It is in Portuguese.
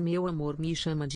meu amor me chama de